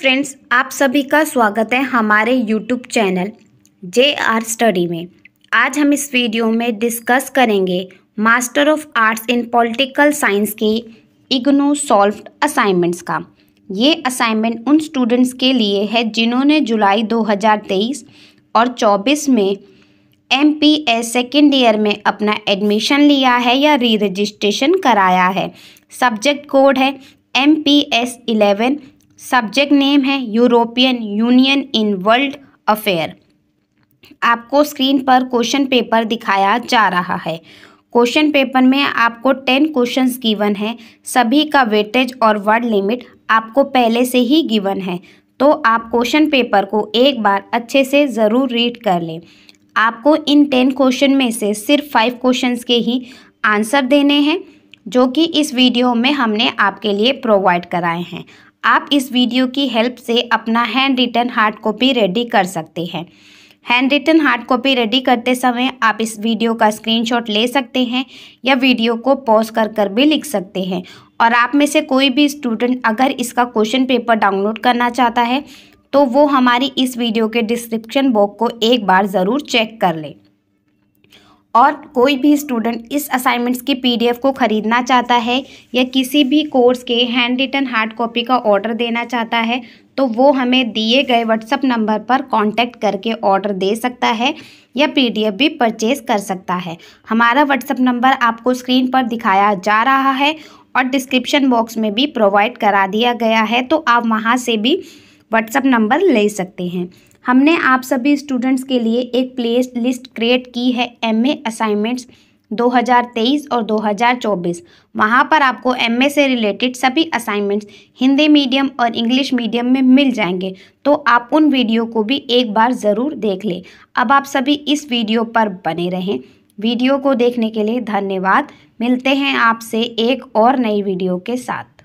friends आप सभी का स्वागत है हमारे YouTube channel J R study में आज हम इस वीडियो में डिस्कस करेंगे master of arts in political science के इग्नो सॉल्व्ड असाइनमेंट्स का ये असाइनमेंट उन स्टूडेंट्स के लिए है जिन्होंने जुलाई 2023 और 24 में M P S second year में अपना एडमिशन लिया है या री रजिस्ट्रेशन कराया है सब्जेक्ट कोड है M P S eleven subject name है European Union in world affair आपको स्क्रीन पर क्वेश्चन पेपर दिखाया जा रहा है क्वेश्चन पेपर में आपको टेन क्वेश्चंस गिवन है सभी का वेटेज और वर्ड लिमिट आपको पहले से ही गिवन है तो आप क्वेश्चन पेपर को एक बार अच्छे से ज़रूर रीड कर लें आपको इन टेन क्वेश्चन में से सिर्फ फाइव क्वेश्चंस के ही आंसर देने हैं जो कि इस वीडियो में हमने आपके लिए प्रोवाइड कराए हैं आप इस वीडियो की हेल्प से अपना handwritten hard copy ready कर सकते हैं handwritten hard copy ready करते समय आप इस वीडियो का स्क्रीनशॉट ले सकते हैं या वीडियो को पॉज कर कर भी लिख सकते हैं और आप में से कोई भी स्टूडेंट अगर इसका क्वेश्चन पेपर डाउनलोड करना चाहता है तो वो हमारी इस वीडियो के डिस्क्रिप्शन बॉक्स को एक बार ज़रूर चेक कर लें और कोई भी स्टूडेंट इस असाइनमेंट्स की पीडीएफ को ख़रीदना चाहता है या किसी भी कोर्स के हैंड रिटन हार्ड कॉपी का ऑर्डर देना चाहता है तो वो हमें दिए गए व्हाट्सअप नंबर पर कांटेक्ट करके ऑर्डर दे सकता है या पीडीएफ भी परचेज कर सकता है हमारा व्हाट्सअप नंबर आपको स्क्रीन पर दिखाया जा रहा है और डिस्क्रिप्शन बॉक्स में भी प्रोवाइड करा दिया गया है तो आप वहाँ से भी व्हाट्सअप नंबर ले सकते हैं हमने आप सभी स्टूडेंट्स के लिए एक प्ले लिस्ट क्रिएट की है एम ए असाइनमेंट्स 2023 और 2024 वहाँ पर आपको एम से रिलेटेड सभी असाइनमेंट्स हिंदी मीडियम और इंग्लिश मीडियम में मिल जाएंगे तो आप उन वीडियो को भी एक बार ज़रूर देख लें अब आप सभी इस वीडियो पर बने रहें वीडियो को देखने के लिए धन्यवाद मिलते हैं आपसे एक और नई वीडियो के साथ